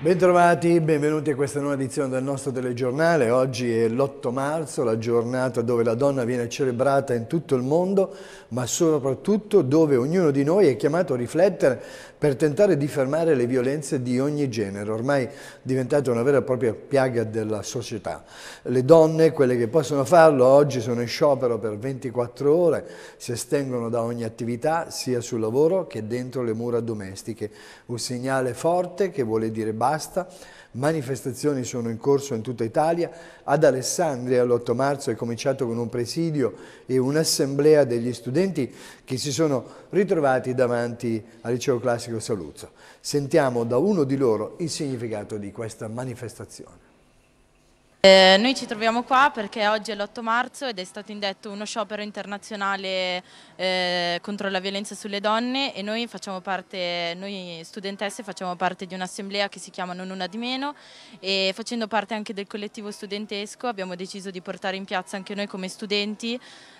Bentrovati, benvenuti a questa nuova edizione del nostro telegiornale. Oggi è l'8 marzo, la giornata dove la donna viene celebrata in tutto il mondo, ma soprattutto dove ognuno di noi è chiamato a riflettere per tentare di fermare le violenze di ogni genere, ormai diventate una vera e propria piaga della società. Le donne, quelle che possono farlo, oggi sono in sciopero per 24 ore, si estengono da ogni attività, sia sul lavoro che dentro le mura domestiche. Un segnale forte che vuole dire basta Manifestazioni sono in corso in tutta Italia. Ad Alessandria l'8 marzo è cominciato con un presidio e un'assemblea degli studenti che si sono ritrovati davanti al Liceo Classico Saluzzo. Sentiamo da uno di loro il significato di questa manifestazione. Eh, noi ci troviamo qua perché oggi è l'8 marzo ed è stato indetto uno sciopero internazionale eh, contro la violenza sulle donne e noi, parte, noi studentesse facciamo parte di un'assemblea che si chiama Non Una di Meno e facendo parte anche del collettivo studentesco abbiamo deciso di portare in piazza anche noi come studenti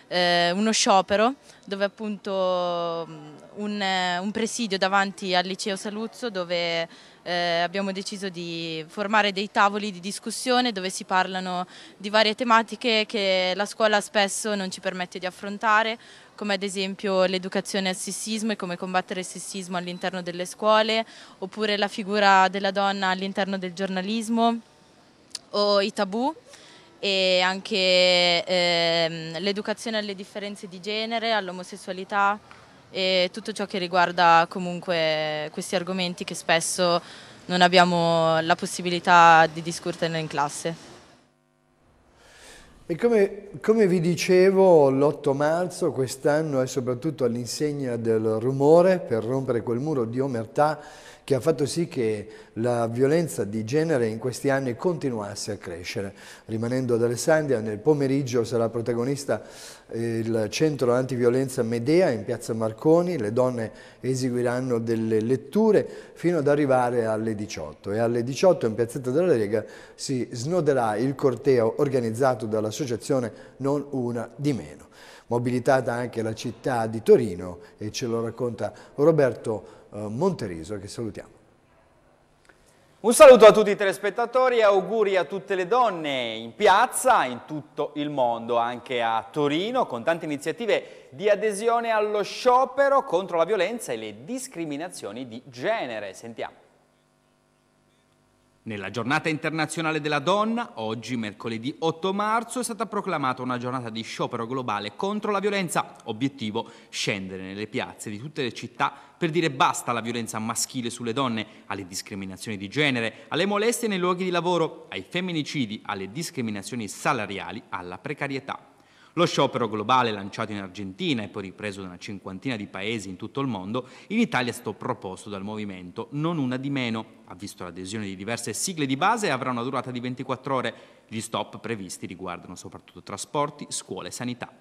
eh, uno sciopero dove appunto mm, un, eh, un, presidio davanti al liceo Saluzzo dove eh, abbiamo deciso di formare dei tavoli di discussione dove si parlano di varie tematiche che la scuola spesso non ci permette di affrontare come ad esempio l'educazione al sessismo e come combattere il sessismo all'interno delle scuole oppure la figura della donna all'interno del giornalismo o i tabù e anche ehm, l'educazione alle differenze di genere, all'omosessualità e tutto ciò che riguarda comunque questi argomenti che spesso non abbiamo la possibilità di discuterne in classe. E come, come, vi dicevo, l'8 marzo quest'anno è soprattutto all'insegna del rumore per rompere quel muro di omertà che ha fatto sì che la violenza di genere in questi anni continuasse a crescere. Rimanendo ad Alessandria, nel pomeriggio sarà protagonista il centro antiviolenza Medea in piazza Marconi, le donne eseguiranno delle letture fino ad arrivare alle 18 e alle 18 in piazzetta della Lega si snoderà il corteo organizzato dall'associazione Non Una di Meno. Mobilitata anche la città di Torino e ce lo racconta Roberto eh, Monteriso che salutiamo. Un saluto a tutti i telespettatori e auguri a tutte le donne in piazza, in tutto il mondo, anche a Torino, con tante iniziative di adesione allo sciopero contro la violenza e le discriminazioni di genere. Sentiamo. Nella giornata internazionale della donna, oggi mercoledì 8 marzo, è stata proclamata una giornata di sciopero globale contro la violenza. Obiettivo, scendere nelle piazze di tutte le città per dire basta alla violenza maschile sulle donne, alle discriminazioni di genere, alle molestie nei luoghi di lavoro, ai femminicidi, alle discriminazioni salariali, alla precarietà. Lo sciopero globale lanciato in Argentina e poi ripreso da una cinquantina di paesi in tutto il mondo, in Italia è stato proposto dal movimento, non una di meno. Ha visto l'adesione di diverse sigle di base e avrà una durata di 24 ore. Gli stop previsti riguardano soprattutto trasporti, scuole e sanità.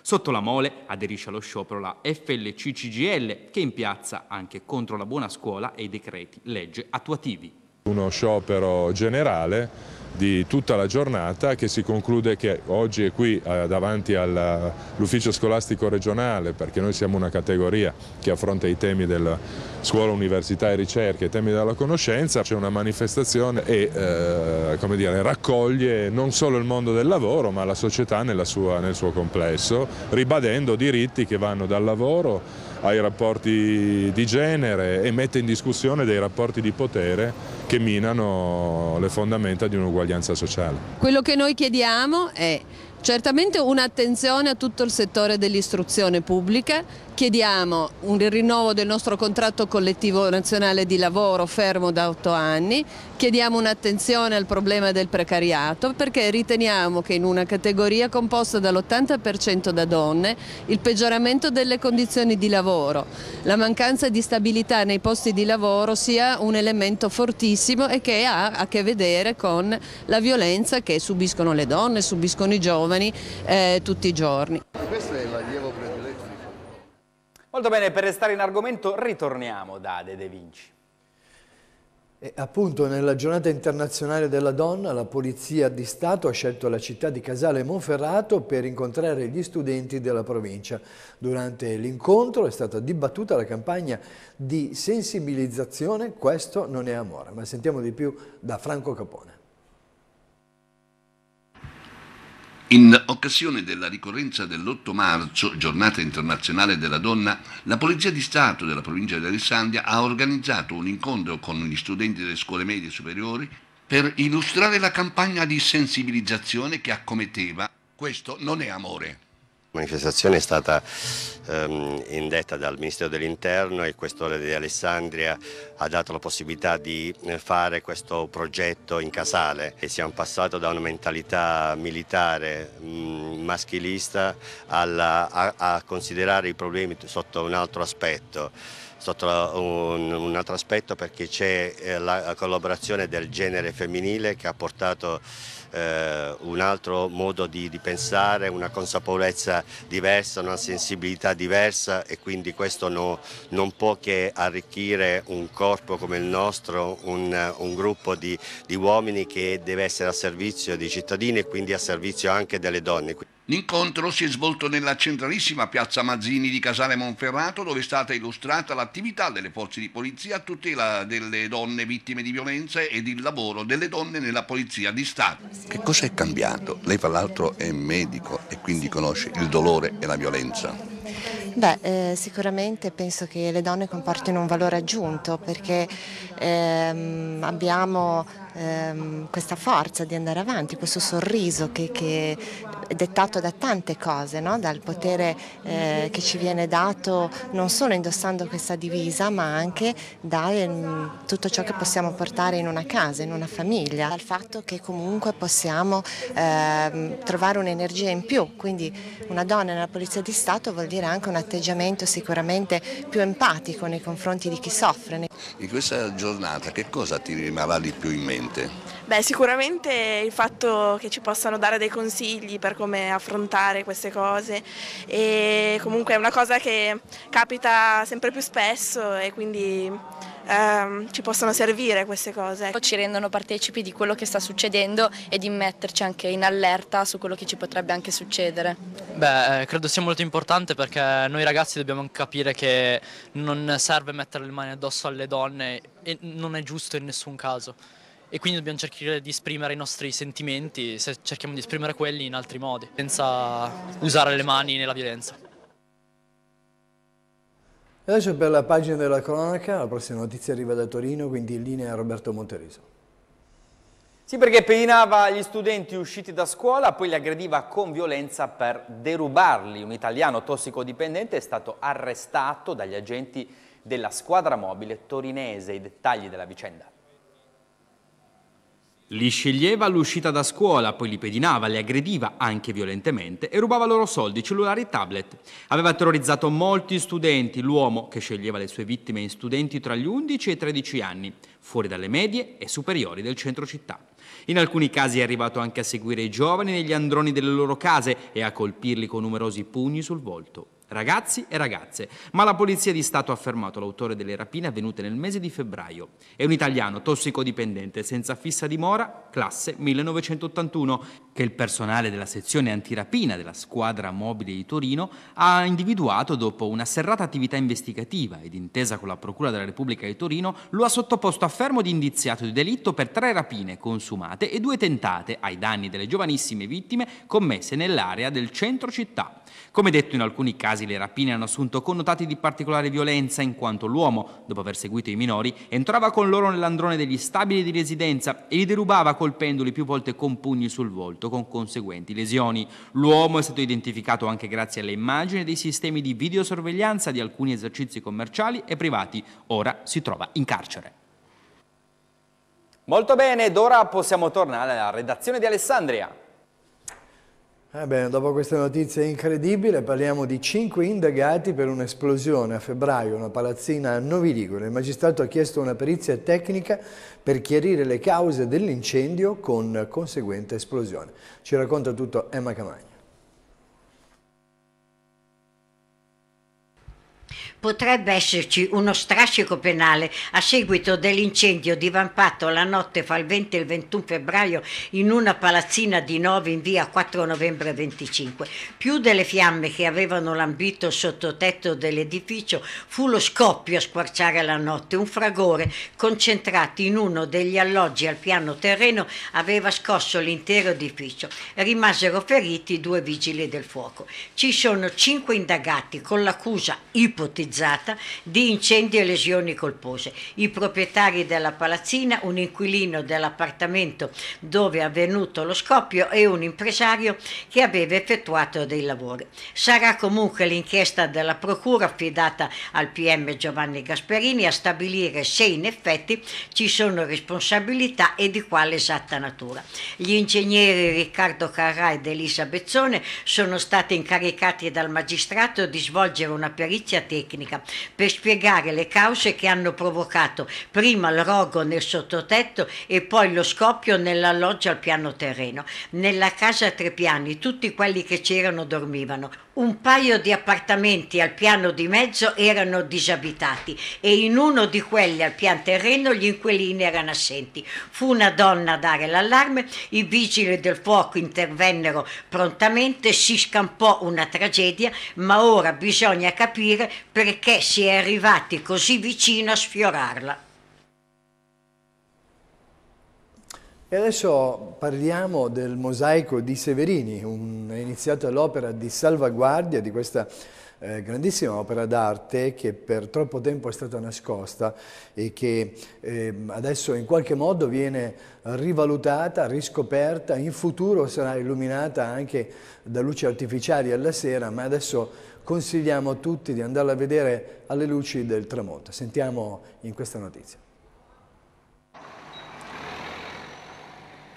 Sotto la mole aderisce allo sciopero la FLC-CGL, che in piazza anche contro la buona scuola e i decreti legge attuativi. Uno sciopero generale di tutta la giornata che si conclude che oggi è qui eh, davanti all'ufficio eh, scolastico regionale perché noi siamo una categoria che affronta i temi della scuola, università e ricerca, i temi della conoscenza, c'è una manifestazione e eh, dire, raccoglie non solo il mondo del lavoro ma la società sua, nel suo complesso, ribadendo diritti che vanno dal lavoro ai rapporti di genere e mette in discussione dei rapporti di potere che minano le fondamenta di un'uguaglianza sociale. Quello che noi chiediamo è certamente un'attenzione a tutto il settore dell'istruzione pubblica Chiediamo un rinnovo del nostro contratto collettivo nazionale di lavoro fermo da otto anni, chiediamo un'attenzione al problema del precariato perché riteniamo che in una categoria composta dall'80% da donne il peggioramento delle condizioni di lavoro, la mancanza di stabilità nei posti di lavoro sia un elemento fortissimo e che ha a che vedere con la violenza che subiscono le donne, subiscono i giovani eh, tutti i giorni. Molto bene, per restare in argomento ritorniamo da De De Vinci. E appunto nella giornata internazionale della donna la Polizia di Stato ha scelto la città di Casale Monferrato per incontrare gli studenti della provincia. Durante l'incontro è stata dibattuta la campagna di sensibilizzazione Questo non è amore, ma sentiamo di più da Franco Capone. In occasione della ricorrenza dell'8 marzo, giornata internazionale della donna, la Polizia di Stato della provincia di Alessandria ha organizzato un incontro con gli studenti delle scuole medie superiori per illustrare la campagna di sensibilizzazione che accometteva Questo non è amore manifestazione è stata ehm, indetta dal Ministero dell'Interno e il Questore di Alessandria ha dato la possibilità di eh, fare questo progetto in casale e siamo passati da una mentalità militare mh, mm, maschilista alla, a, a considerare i problemi sotto un altro aspetto sotto un, un, altro aspetto perché c'è eh, la collaborazione del genere femminile che ha portato eh, un altro modo di, di, pensare, una consapevolezza diversa, una sensibilità diversa e quindi questo no, non può che arricchire un corpo come il nostro, un, un gruppo di, di uomini che deve essere a servizio dei cittadini e quindi a servizio anche delle donne. L'incontro si è svolto nella centralissima piazza Mazzini di Casale Monferrato dove è stata illustrata l'attività delle forze di polizia a tutela delle donne vittime di violenza ed il lavoro delle donne nella polizia di Stato. Che cosa è cambiato? Lei fra l'altro è medico e quindi conosce il dolore e la violenza. Beh, eh, sicuramente penso che le donne comportino un valore aggiunto perché ehm, abbiamo ehm, questa forza di andare avanti, questo sorriso che, che è dettato da tante cose, no? dal potere eh, che ci viene dato non solo indossando questa divisa ma anche da ehm, mm, tutto ciò che possiamo portare in una casa, in una famiglia, dal fatto che comunque possiamo ehm, trovare un'energia in più, quindi una donna nella Polizia di Stato vuol dire anche un atteggiamento sicuramente più empatico nei confronti di chi soffre. In questa giornata che cosa ti rimarrà di più in mente? sente? Beh, sicuramente il fatto che ci possano dare dei consigli per come affrontare queste cose e comunque è una cosa che capita sempre più spesso e quindi ehm, ci possono servire queste cose. Ecco, ci rendono partecipi di quello che sta succedendo e di metterci anche in allerta su quello che ci potrebbe anche succedere. Beh, eh, credo sia molto importante perché noi ragazzi dobbiamo capire che non serve mettere le mani addosso alle donne e non è giusto in nessun caso e quindi dobbiamo cercare di esprimere i nostri sentimenti, se cerchiamo di esprimere quelli in altri modi, senza usare le mani nella violenza. E adesso per la pagina della cronaca, la prossima notizia arriva da Torino, quindi in linea Roberto Montereso. Sì, perché peinava gli studenti usciti da scuola, poi li aggrediva con violenza per derubarli. Un italiano tossicodipendente è stato arrestato dagli agenti della squadra mobile torinese. I dettagli della vicenda. Li sceglieva all'uscita da scuola, poi li pedinava, li aggrediva anche violentemente e rubava loro soldi, cellulari e tablet. Aveva terrorizzato molti studenti, l'uomo che sceglieva le sue vittime in studenti tra gli 11 e i 13 anni, fuori dalle medie e superiori del centro città. In alcuni casi è arrivato anche a seguire i giovani negli androni delle loro case e a colpirli con numerosi pugni sul volto ragazzi e ragazze, ma la Polizia di Stato ha affermato l'autore delle rapine avvenute nel mese di febbraio. È un italiano tossicodipendente senza fissa dimora, classe 1981, che il personale della sezione antirapina della squadra mobile di Torino ha individuato dopo una serrata attività investigativa ed intesa con la Procura della Repubblica di Torino lo ha sottoposto a fermo di indiziato di delitto per tre rapine consumate e due tentate ai danni delle giovanissime vittime commesse nell'area del centro città. Come detto in alcuni casi casi le rapine hanno assunto connotati di particolare violenza in quanto l'uomo, dopo aver seguito i minori, entrava con loro nell'androne degli stabili di residenza e li derubava colpendoli più volte con pugni sul volto con conseguenti lesioni. L'uomo è stato identificato anche grazie alle immagini dei sistemi di videosorveglianza di alcuni esercizi commerciali e privati. Ora si trova in carcere. Molto bene, ed ora possiamo tornare alla redazione di Alessandria. Ebbene, eh dopo questa notizia incredibile parliamo di cinque indagati per un'esplosione a febbraio, in una palazzina a Noviligure. Il magistrato ha chiesto una perizia tecnica per chiarire le cause dell'incendio con conseguente esplosione. Ci racconta tutto Emma Camagna. potrebbe esserci uno strascico penale a seguito dell'incendio divampato la notte fra il 20 e il 21 febbraio in una palazzina di Novi in via 4 novembre 25. Più delle fiamme che avevano lambito il sottotetto dell'edificio fu lo scoppio a squarciare la notte. Un fragore concentrato in uno degli alloggi al piano terreno aveva scosso l'intero edificio. Rimasero feriti due vigili del fuoco. Ci sono cinque indagati con l'accusa ipotizzata specializzata di incendi e lesioni colpose. I proprietari della palazzina, un inquilino dell'appartamento dove è avvenuto lo scoppio e un impresario che aveva effettuato dei lavori. Sarà comunque l'inchiesta della Procura affidata al PM Giovanni Gasperini a stabilire se in effetti ci sono responsabilità e di quale esatta natura. Gli ingegneri Riccardo Carrà ed Elisa Bezzone sono stati incaricati dal magistrato di svolgere una perizia tecnica tecnica per spiegare le cause che hanno provocato prima il rogo nel sottotetto e poi lo scoppio nella loggia al piano terreno. Nella casa a tre piani tutti quelli che c'erano dormivano. Un paio di appartamenti al piano di mezzo erano disabitati e in uno di quelli al pian terreno gli inquilini erano assenti. Fu una donna a dare l'allarme, i vigili del fuoco intervennero prontamente, si scampò una tragedia, ma ora bisogna capire perché si è arrivati così vicino a sfiorarla. E adesso parliamo del mosaico di Severini, un, è iniziata l'opera di salvaguardia di questa eh, grandissima opera d'arte che per troppo tempo è stata nascosta e che eh, adesso in qualche modo viene rivalutata, riscoperta, in futuro sarà illuminata anche da luci artificiali alla sera, ma adesso consigliamo a tutti di andarla a vedere alle luci del tramonto. Sentiamo in questa notizia.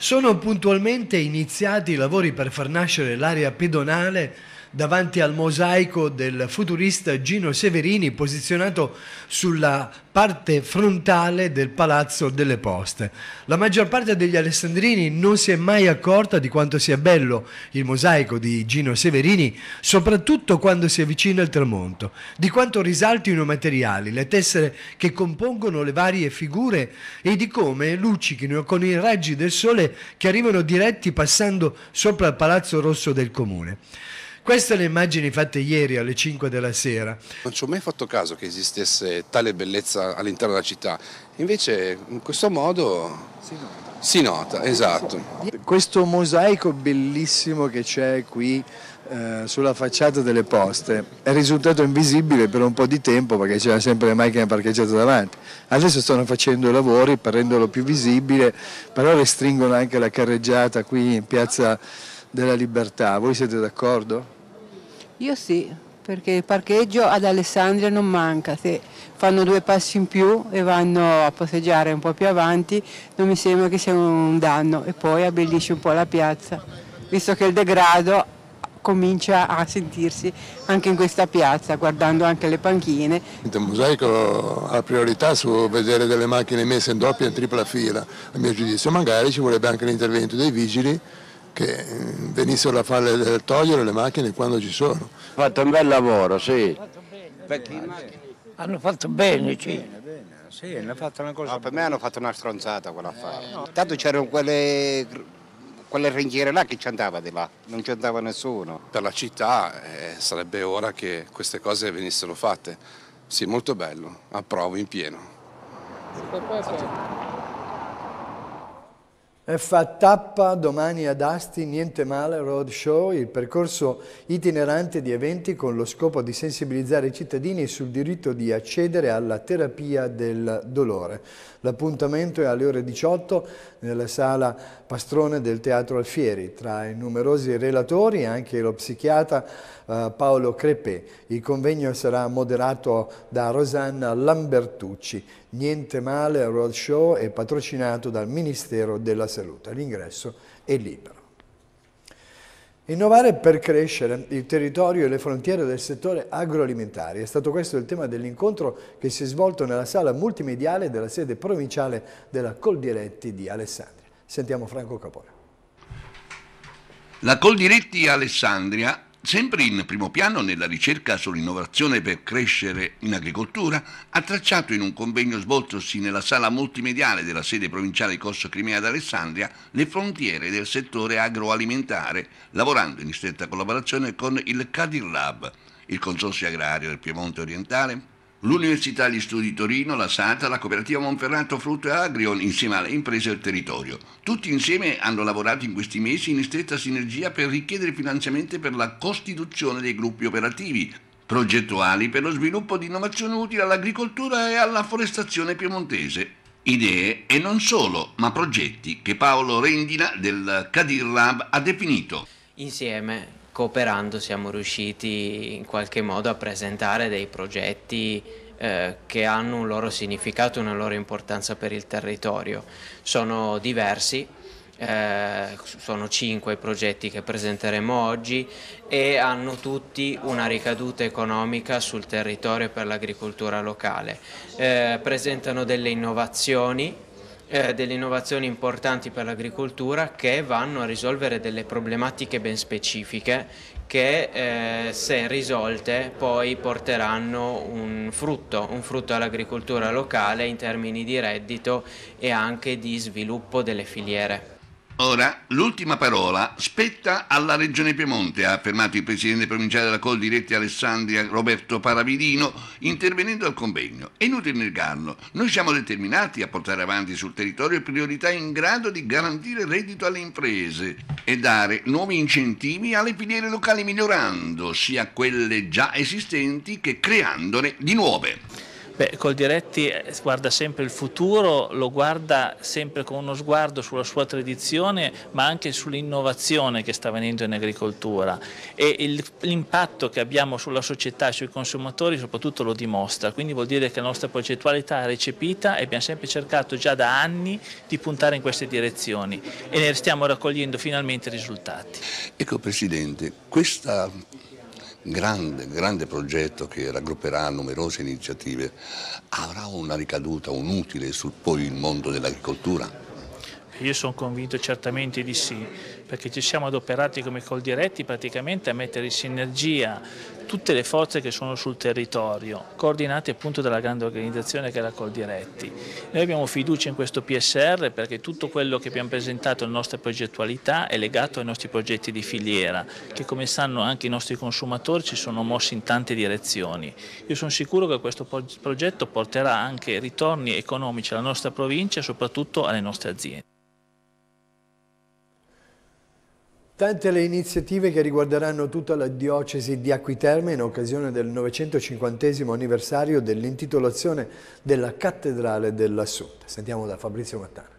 Sono puntualmente iniziati i lavori per far nascere l'area pedonale davanti al mosaico del futurista Gino Severini posizionato sulla parte frontale del Palazzo delle Poste. La maggior parte degli alessandrini non si è mai accorta di quanto sia bello il mosaico di Gino Severini, soprattutto quando si avvicina il tramonto, di quanto risaltino i materiali, le tessere che compongono le varie figure e di come luccichino con i raggi del sole che arrivano diretti passando sopra il Palazzo Rosso del Comune. Queste le immagini fatte ieri alle 5 della sera. Non ci ho mai fatto caso che esistesse tale bellezza all'interno della città, invece in questo modo si nota, si nota esatto. Questo mosaico bellissimo che c'è qui eh, sulla facciata delle poste è risultato invisibile per un po' di tempo perché c'era sempre le macchine parcheggiate davanti. Adesso stanno facendo i lavori per renderlo più visibile, però restringono anche la carreggiata qui in piazza della libertà. Voi siete d'accordo? Io sì, perché il parcheggio ad Alessandria non manca, se fanno due passi in più e vanno a passeggiare un po' più avanti non mi sembra che sia un danno e poi abbellisce un po' la piazza, visto che il degrado comincia a sentirsi anche in questa piazza, guardando anche le panchine. Il mosaico ha priorità su vedere delle macchine messe in doppia e in tripla fila, a mio giudizio magari ci vorrebbe anche l'intervento dei vigili che venissero a farle eh, togliere le macchine quando ci sono. Hanno fatto un bel lavoro, sì. hanno fatto bene, sì. Sì, hanno fatto una cosa. No, per me hanno fatto una stronzata quell'affare. Eh, no. Tanto c'erano quelle, quelle ringhiere là che ci andava di là, non ci andava nessuno. Per la città eh, sarebbe ora che queste cose venissero fatte. Sì, molto bello, approvo in pieno. Eh, fa tappa domani ad Asti, niente male, road show, il percorso itinerante di eventi con lo scopo di sensibilizzare i cittadini sul diritto di accedere alla terapia del dolore. L'appuntamento è alle ore 18 nella sala Pastrone del Teatro Alfieri, tra i numerosi relatori anche lo psichiatra eh, Paolo Crepè. Il convegno sarà moderato da Rosanna Lambertucci. Niente male, roadshow è patrocinato dal Ministero della Salute. L'ingresso è libero. Innovare per crescere il territorio e le frontiere del settore agroalimentare. È stato questo il tema dell'incontro che si è svolto nella sala multimediale della sede provinciale della Coldiretti di Alessandria. Sentiamo Franco Capone. La Coldiretti Alessandria sempre in primo piano nella ricerca sull'innovazione per crescere in agricoltura, ha tracciato in un convegno svoltosi nella sala multimediale della sede provinciale di Corso Crimea d'Alessandria le frontiere del settore agroalimentare, lavorando in stretta collaborazione con il Cadir Lab, il consorzio agrario del Piemonte orientale, l'Università di Studi Torino, la SATA, la cooperativa Monferrato Frutto e Agrion, insieme alle imprese del territorio. Tutti insieme hanno lavorato in questi mesi in stretta sinergia per richiedere finanziamenti per la costituzione dei gruppi operativi, progettuali per lo sviluppo di innovazioni utili all'agricoltura e alla forestazione piemontese. Idee e non solo, ma progetti che Paolo Rendina del Cadir Lab ha definito. Insieme cooperando siamo riusciti in qualche modo a presentare dei progetti eh, che hanno un loro significato, una loro importanza per il territorio. Sono diversi, eh, sono cinque i progetti che presenteremo oggi e hanno tutti una ricaduta economica sul territorio per l'agricoltura locale. Eh, presentano delle innovazioni eh, delle innovazioni importanti per l'agricoltura che vanno a risolvere delle problematiche ben specifiche che eh, se risolte poi porteranno un frutto, un frutto all'agricoltura locale in termini di reddito e anche di sviluppo delle filiere. Ora, l'ultima parola spetta alla Regione Piemonte, ha affermato il presidente provinciale della Col Diretti Alessandria Roberto Paravidino intervenendo al convegno. È inutile negarlo, noi siamo determinati a portare avanti sul territorio priorità in grado di garantire reddito alle imprese e dare nuovi incentivi alle filiere locali migliorando sia quelle già esistenti che creandone di nuove. Beh, Col Diretti eh, guarda sempre il futuro, lo guarda sempre con uno sguardo sulla sua tradizione ma anche sull'innovazione che sta avvenendo in agricoltura e l'impatto che abbiamo sulla società e sui consumatori soprattutto lo dimostra, quindi vuol dire che la nostra progettualità è recepita e abbiamo sempre cercato già da anni di puntare in queste direzioni e ne stiamo raccogliendo finalmente risultati. Ecco Presidente, questa grande, grande progetto che raggrupperà numerose iniziative, avrà una ricaduta, un utile sul poi il mondo dell'agricoltura? Io sono convinto certamente di sì, perché ci siamo adoperati come Coldiretti praticamente a mettere in sinergia tutte le forze che sono sul territorio, coordinate appunto dalla grande organizzazione che è la Coldiretti. Noi abbiamo fiducia in questo PSR perché tutto quello che abbiamo presentato, la nostra progettualità, è legato ai nostri progetti di filiera, che come sanno anche i nostri consumatori ci sono mossi in tante direzioni. Io sono sicuro che questo progetto porterà anche ritorni economici alla nostra provincia e soprattutto alle nostre aziende. Tante le iniziative che riguarderanno tutta la diocesi di Acquiterme in occasione del 950 anniversario dell'intitolazione della cattedrale dell'Assunta. Sentiamo da Fabrizio Mattana.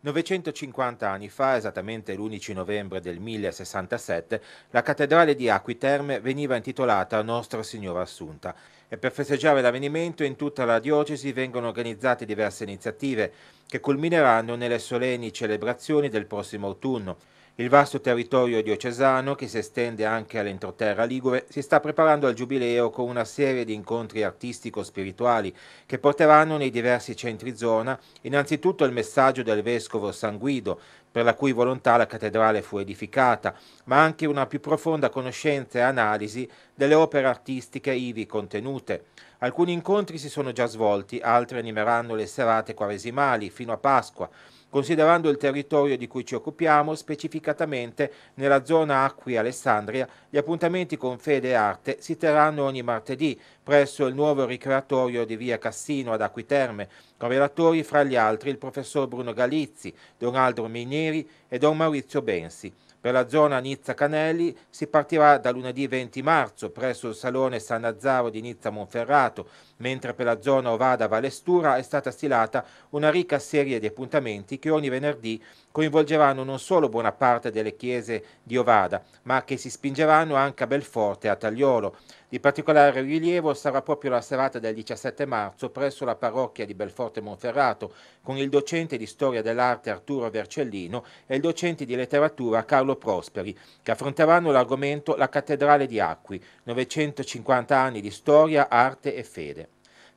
950 anni fa, esattamente l'11 novembre del 1067, la cattedrale di Acquiterme veniva intitolata a Nostra Signora Assunta e per festeggiare l'avvenimento in tutta la diocesi vengono organizzate diverse iniziative che culmineranno nelle solenni celebrazioni del prossimo autunno. Il vasto territorio diocesano, che si estende anche all'entroterra Ligure, si sta preparando al Giubileo con una serie di incontri artistico-spirituali che porteranno nei diversi centri zona innanzitutto il messaggio del Vescovo San Guido, per la cui volontà la cattedrale fu edificata, ma anche una più profonda conoscenza e analisi delle opere artistiche ivi contenute. Alcuni incontri si sono già svolti, altri animeranno le serate quaresimali fino a Pasqua, considerando il territorio di cui ci occupiamo, specificatamente nella zona Acqui Alessandria, gli appuntamenti con Fede e Arte si terranno ogni martedì presso il nuovo ricreatorio di via Cassino ad Acquiterme, con relatori fra gli altri il professor Bruno Galizzi, Don Aldro Minieri e Don Maurizio Bensi. Per la zona Nizza Canelli si partirà da lunedì 20 marzo presso il Salone San Nazzaro di Nizza Monferrato, mentre per la zona Ovada Valestura è stata stilata una ricca serie di appuntamenti che ogni venerdì coinvolgeranno non solo buona parte delle chiese di Ovada, ma che si spingeranno anche a Belforte e a Tagliolo. Di particolare rilievo sarà proprio la serata del 17 marzo presso la parrocchia di Belforte Monferrato, con il docente di storia dell'arte Arturo Vercellino e il docente di letteratura Carlo Prosperi, che affronteranno l'argomento La cattedrale di Acqui, 950 anni di storia, arte e fede.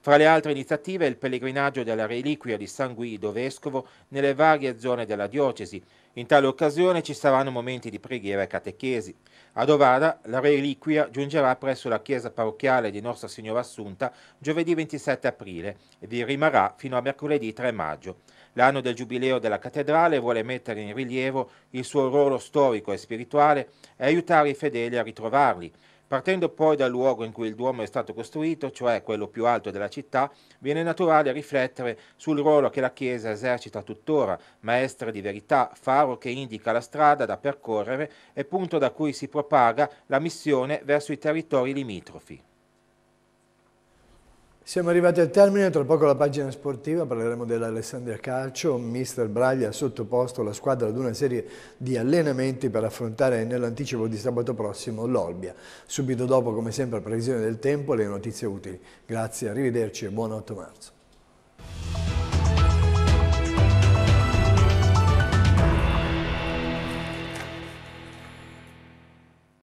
Fra le altre iniziative il pellegrinaggio della reliquia di San Guido Vescovo nelle varie zone della diocesi. In tale occasione ci saranno momenti di preghiera e catechesi. A Dovada la reliquia giungerà presso la chiesa parrocchiale di Nostra Signora Assunta giovedì 27 aprile e vi rimarrà fino a mercoledì 3 maggio. L'anno del giubileo della cattedrale vuole mettere in rilievo il suo ruolo storico e spirituale e aiutare i fedeli a ritrovarli. Partendo poi dal luogo in cui il Duomo è stato costruito, cioè quello più alto della città, viene naturale riflettere sul ruolo che la Chiesa esercita tuttora, maestra di verità, faro che indica la strada da percorrere e punto da cui si propaga la missione verso i territori limitrofi. Siamo arrivati al termine, tra poco la pagina sportiva, parleremo dell'Alessandria Calcio, mister Braglia ha sottoposto la squadra ad una serie di allenamenti per affrontare nell'anticipo di sabato prossimo l'Olbia. Subito dopo, come sempre, previsione del tempo e le notizie utili. Grazie, arrivederci e buon 8 marzo.